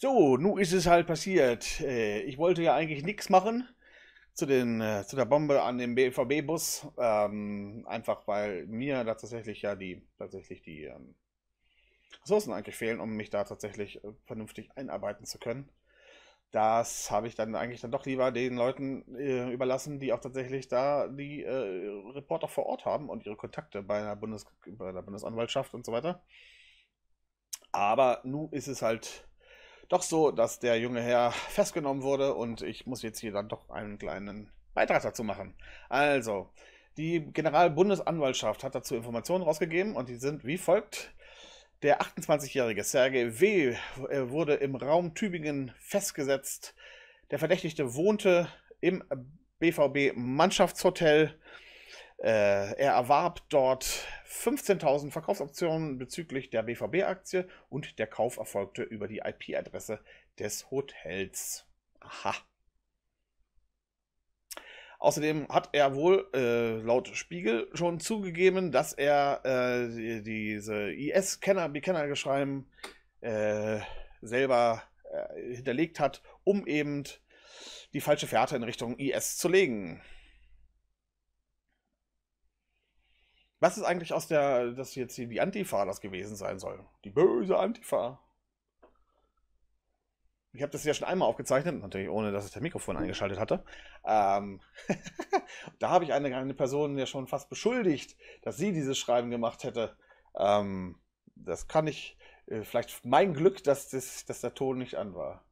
So, nun ist es halt passiert. Äh, ich wollte ja eigentlich nichts machen zu, den, äh, zu der Bombe an dem BVB-Bus. Ähm, einfach weil mir tatsächlich ja die, tatsächlich die ähm, Ressourcen eigentlich fehlen, um mich da tatsächlich äh, vernünftig einarbeiten zu können. Das habe ich dann eigentlich dann doch lieber den Leuten äh, überlassen, die auch tatsächlich da die äh, Reporter vor Ort haben und ihre Kontakte bei der, Bundes bei der Bundesanwaltschaft und so weiter. Aber nun ist es halt doch so, dass der junge Herr festgenommen wurde und ich muss jetzt hier dann doch einen kleinen Beitrag dazu machen. Also, die Generalbundesanwaltschaft hat dazu Informationen rausgegeben und die sind wie folgt. Der 28-jährige Sergei W. Äh, wurde im Raum Tübingen festgesetzt. Der Verdächtigte wohnte im BVB Mannschaftshotel. Äh, er erwarb dort 15.000 Verkaufsoptionen bezüglich der BVB-Aktie und der Kauf erfolgte über die IP-Adresse des Hotels. Aha. Außerdem hat er wohl äh, laut Spiegel schon zugegeben, dass er äh, diese IS-Kenner, Bekennergeschreiben äh, selber äh, hinterlegt hat, um eben die falsche Fährte in Richtung IS zu legen. Was ist eigentlich aus der, dass jetzt hier die Antifa das gewesen sein soll? Die böse Antifa ich habe das ja schon einmal aufgezeichnet, natürlich ohne, dass ich das Mikrofon eingeschaltet hatte. Ähm, da habe ich eine, eine Person ja schon fast beschuldigt, dass sie dieses Schreiben gemacht hätte. Ähm, das kann ich, äh, vielleicht mein Glück, dass, das, dass der Ton nicht an war.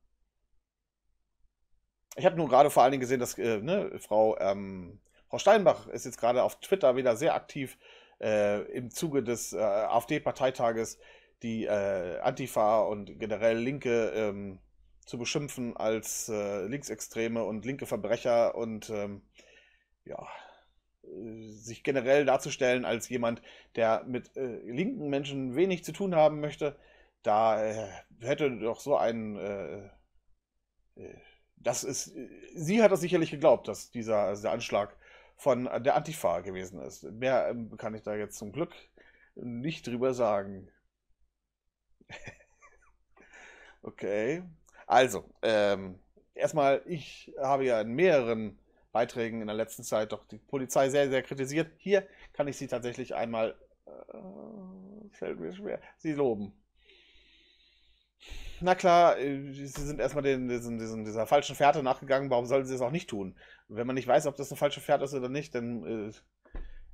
Ich habe nun gerade vor allen Dingen gesehen, dass äh, ne, Frau, ähm, Frau Steinbach ist jetzt gerade auf Twitter wieder sehr aktiv äh, im Zuge des äh, AfD-Parteitages die äh, Antifa und generell Linke ähm, zu beschimpfen als äh, Linksextreme und linke Verbrecher und ähm, ja, äh, sich generell darzustellen als jemand, der mit äh, linken Menschen wenig zu tun haben möchte, da äh, hätte doch so ein äh, äh das ist sie hat das sicherlich geglaubt, dass dieser, also Anschlag von der Antifa gewesen ist. Mehr ähm, kann ich da jetzt zum Glück nicht drüber sagen. okay. Also, ähm, erstmal, ich habe ja in mehreren Beiträgen in der letzten Zeit doch die Polizei sehr, sehr kritisiert. Hier kann ich sie tatsächlich einmal, äh, fällt mir schwer, sie loben. Na klar, äh, sie sind erstmal den, diesen, diesen, dieser falschen Fährte nachgegangen. Warum sollten sie es auch nicht tun? Wenn man nicht weiß, ob das eine falsche Fährte ist oder nicht, dann äh,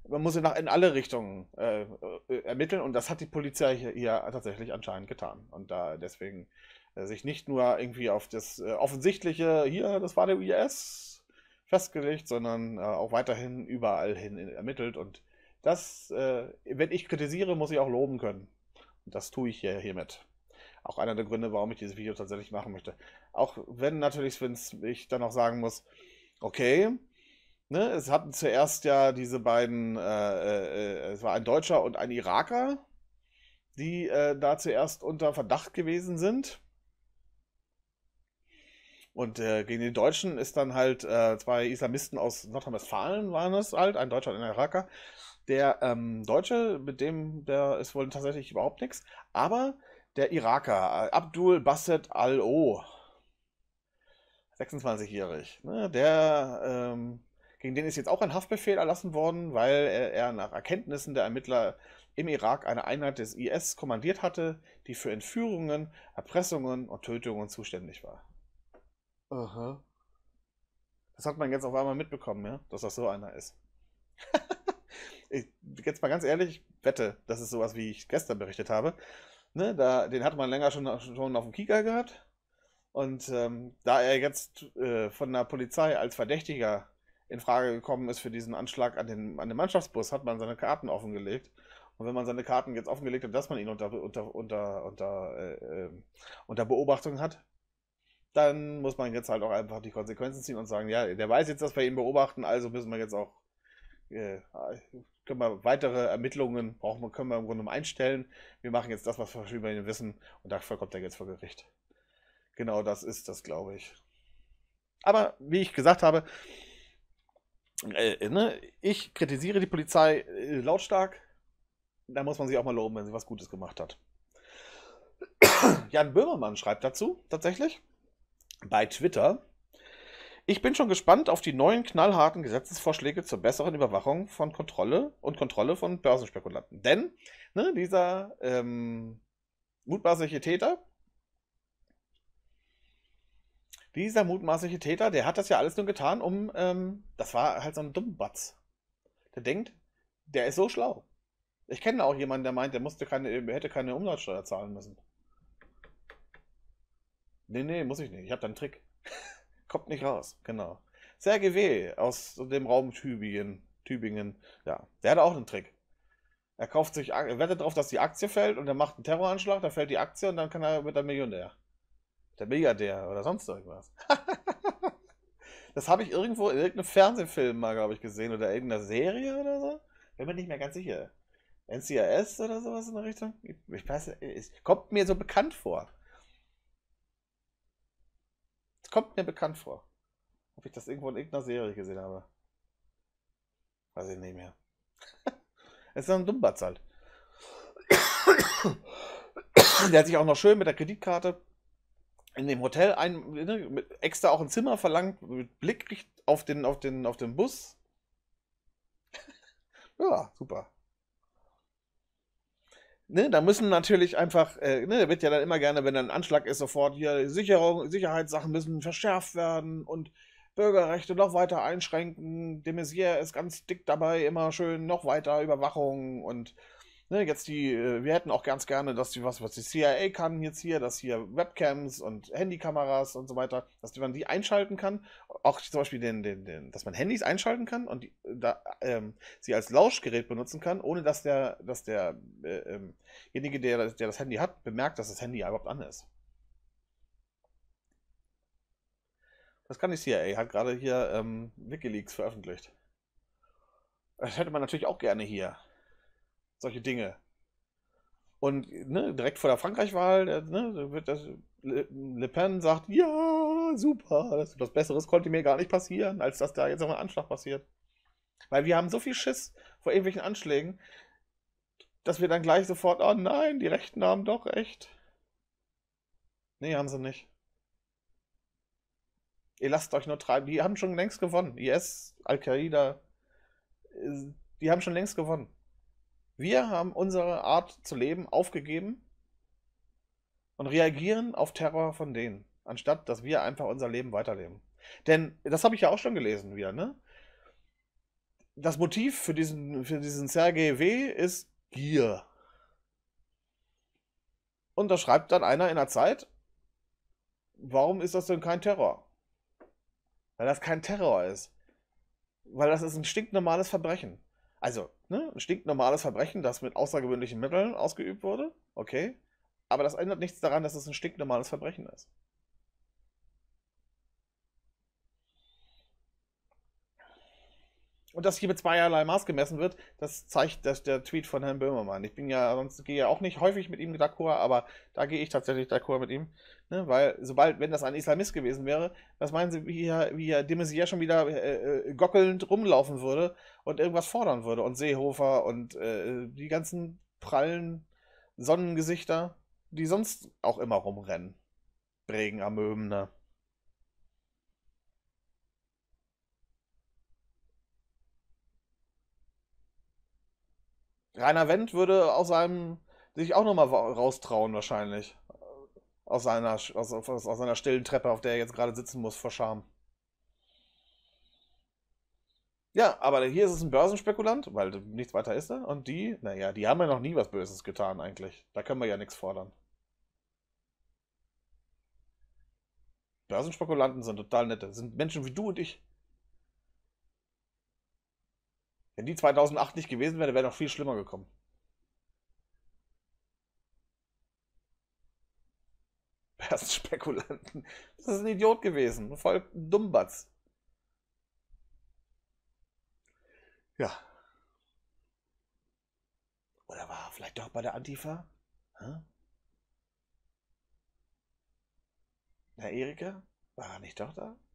man muss nach, in alle Richtungen äh, äh, ermitteln. Und das hat die Polizei hier, hier tatsächlich anscheinend getan. Und da deswegen äh, sich nicht nur irgendwie auf das äh, offensichtliche, hier, das war der IS, festgelegt, sondern äh, auch weiterhin überall hin ermittelt. Und das, äh, wenn ich kritisiere, muss ich auch loben können. Und das tue ich hier, hiermit. Auch einer der Gründe, warum ich dieses Video tatsächlich machen möchte. Auch wenn natürlich, wenn ich dann auch sagen muss, okay, ne, es hatten zuerst ja diese beiden, äh, äh, es war ein Deutscher und ein Iraker, die äh, da zuerst unter Verdacht gewesen sind. Und äh, gegen die Deutschen ist dann halt äh, zwei Islamisten aus Nordrhein-Westfalen waren es halt, ein Deutscher und ein Iraker. Der ähm, Deutsche, mit dem der ist wohl tatsächlich überhaupt nichts, aber der Iraker, äh, Abdul Basset Al-O, 26-jährig, ne, der ähm, gegen den ist jetzt auch ein Haftbefehl erlassen worden, weil er, er nach Erkenntnissen der Ermittler im Irak eine Einheit des IS kommandiert hatte, die für Entführungen, Erpressungen und Tötungen zuständig war. Aha. Das hat man jetzt auf einmal mitbekommen, ja? Dass das so einer ist. ich, jetzt mal ganz ehrlich, ich wette, das ist sowas, wie ich gestern berichtet habe. Ne, da, den hat man länger schon, schon auf dem Kieker gehabt. Und ähm, da er jetzt äh, von der Polizei als Verdächtiger in Frage gekommen ist für diesen Anschlag an den, an den Mannschaftsbus, hat man seine Karten offengelegt. Und wenn man seine Karten jetzt offengelegt hat, dass man ihn unter, unter, unter, unter, äh, äh unter Beobachtung hat, dann muss man jetzt halt auch einfach die Konsequenzen ziehen und sagen, ja, der weiß jetzt, dass wir ihn beobachten, also müssen wir jetzt auch äh, können wir weitere Ermittlungen brauchen können wir im Grunde einstellen. Wir machen jetzt das, was wir über ihn wissen und dafür kommt er jetzt vor Gericht. Genau das ist das, glaube ich. Aber wie ich gesagt habe, äh, ne, ich kritisiere die Polizei äh, lautstark. Da muss man sie auch mal loben, wenn sie was Gutes gemacht hat. Jan Böhmermann schreibt dazu tatsächlich bei Twitter. Ich bin schon gespannt auf die neuen knallharten Gesetzesvorschläge zur besseren Überwachung von Kontrolle und Kontrolle von Börsenspekulanten. Denn ne, dieser ähm, mutmaßliche Täter, dieser mutmaßliche Täter, der hat das ja alles nur getan, um, ähm, das war halt so ein Batz. Der denkt, der ist so schlau. Ich kenne auch jemanden, der meint, der musste keine, hätte keine Umsatzsteuer zahlen müssen. Nee, nee, muss ich nicht. Ich habe da einen Trick. Kommt nicht raus, genau. Serge W. aus dem Raum Tübingen. Tübingen, ja. Der hat auch einen Trick. Er kauft sich, er wettet darauf, dass die Aktie fällt und er macht einen Terroranschlag, da fällt die Aktie und dann kann er, wird er Millionär. Der Milliardär oder sonst irgendwas. das habe ich irgendwo in irgendeinem Fernsehfilm mal, glaube ich, gesehen oder irgendeiner Serie oder so. Bin mir nicht mehr ganz sicher. NCIS oder sowas in der Richtung? Ich weiß, es kommt mir so bekannt vor kommt mir bekannt vor. Ob ich das irgendwo in irgendeiner Serie gesehen habe. Weiß ich nicht mehr. es ist ein Dummbatz halt. der hat sich auch noch schön mit der Kreditkarte in dem Hotel ein, ne, extra auch ein Zimmer verlangt, mit Blick auf den, auf den, auf den Bus. ja, super. Ne, da müssen natürlich einfach, äh, ne, wird ja dann immer gerne, wenn dann ein Anschlag ist, sofort hier Sicherung, Sicherheitssachen müssen verschärft werden und Bürgerrechte noch weiter einschränken. De Maizière ist ganz dick dabei, immer schön noch weiter Überwachung und ne, jetzt die, äh, wir hätten auch ganz gerne, dass die, was, was die CIA kann jetzt hier, dass hier Webcams und Handykameras und so weiter, dass man die einschalten kann. Auch zum Beispiel den, den, den dass man Handys einschalten kann und die, da, ähm, sie als Lauschgerät benutzen kann, ohne dass der, dass der, äh, ähm, derjenige, der, der das Handy hat, bemerkt, dass das Handy überhaupt an ist. Das kann die CIA, hat gerade hier ähm, Wikileaks veröffentlicht. Das hätte man natürlich auch gerne hier solche Dinge. Und ne, direkt vor der Frankreich-Wahl, ne, wird das, Le, Pen sagt, ja, super, das, was Besseres konnte mir gar nicht passieren, als dass da jetzt noch ein Anschlag passiert. Weil wir haben so viel Schiss vor irgendwelchen Anschlägen, dass wir dann gleich sofort, oh nein, die Rechten haben doch echt. Nee, haben sie nicht. Ihr lasst euch nur treiben. Die haben schon längst gewonnen. IS, Al-Qaida, äh, die haben schon längst gewonnen. Wir haben unsere Art zu leben aufgegeben und reagieren auf Terror von denen, anstatt dass wir einfach unser Leben weiterleben. Denn das habe ich ja auch schon gelesen wieder, ne? Das Motiv für diesen, für diesen Sergei W. ist Gier. Und da schreibt dann einer in der Zeit, warum ist das denn kein Terror? Weil das kein Terror ist. Weil das ist ein stinknormales Verbrechen. Also, ne, ein stinknormales Verbrechen, das mit außergewöhnlichen Mitteln ausgeübt wurde, okay. Aber das ändert nichts daran, dass es ein stinknormales Verbrechen ist. und dass hier mit zweierlei Maß gemessen wird, das zeigt das, der Tweet von Herrn Böhmermann. Ich bin ja, sonst gehe ja auch nicht häufig mit ihm d'accord, aber da gehe ich tatsächlich d'accord mit ihm. Ne? Weil, sobald, wenn das ein Islamist gewesen wäre, was meinen Sie, wie er, wie er de Maizière schon wieder äh, äh, gockelnd rumlaufen würde und irgendwas fordern würde? Und Seehofer und äh, die ganzen prallen Sonnengesichter, die sonst auch immer rumrennen. Bregen am Möbener. Ne? Rainer Wendt würde aus seinem sich auch nochmal raustrauen wahrscheinlich. Aus seiner, aus, aus, seiner stillen Treppe, auf der er jetzt gerade sitzen muss vor Scham. Ja, aber hier ist es ein Börsenspekulant, weil nichts weiter ist er. Und die, naja, die haben ja noch nie was Böses getan eigentlich. Da können wir ja nichts fordern. Börsenspekulanten sind total nette. sind Menschen wie du und ich. Wenn die 2008 nicht gewesen wäre, wäre noch viel schlimmer gekommen. Spekulanten. Das ist ein Idiot gewesen. Voll Dummbatz. Ja. Oder war er vielleicht doch bei der Antifa? Hm? Na, Erika? War er nicht doch da?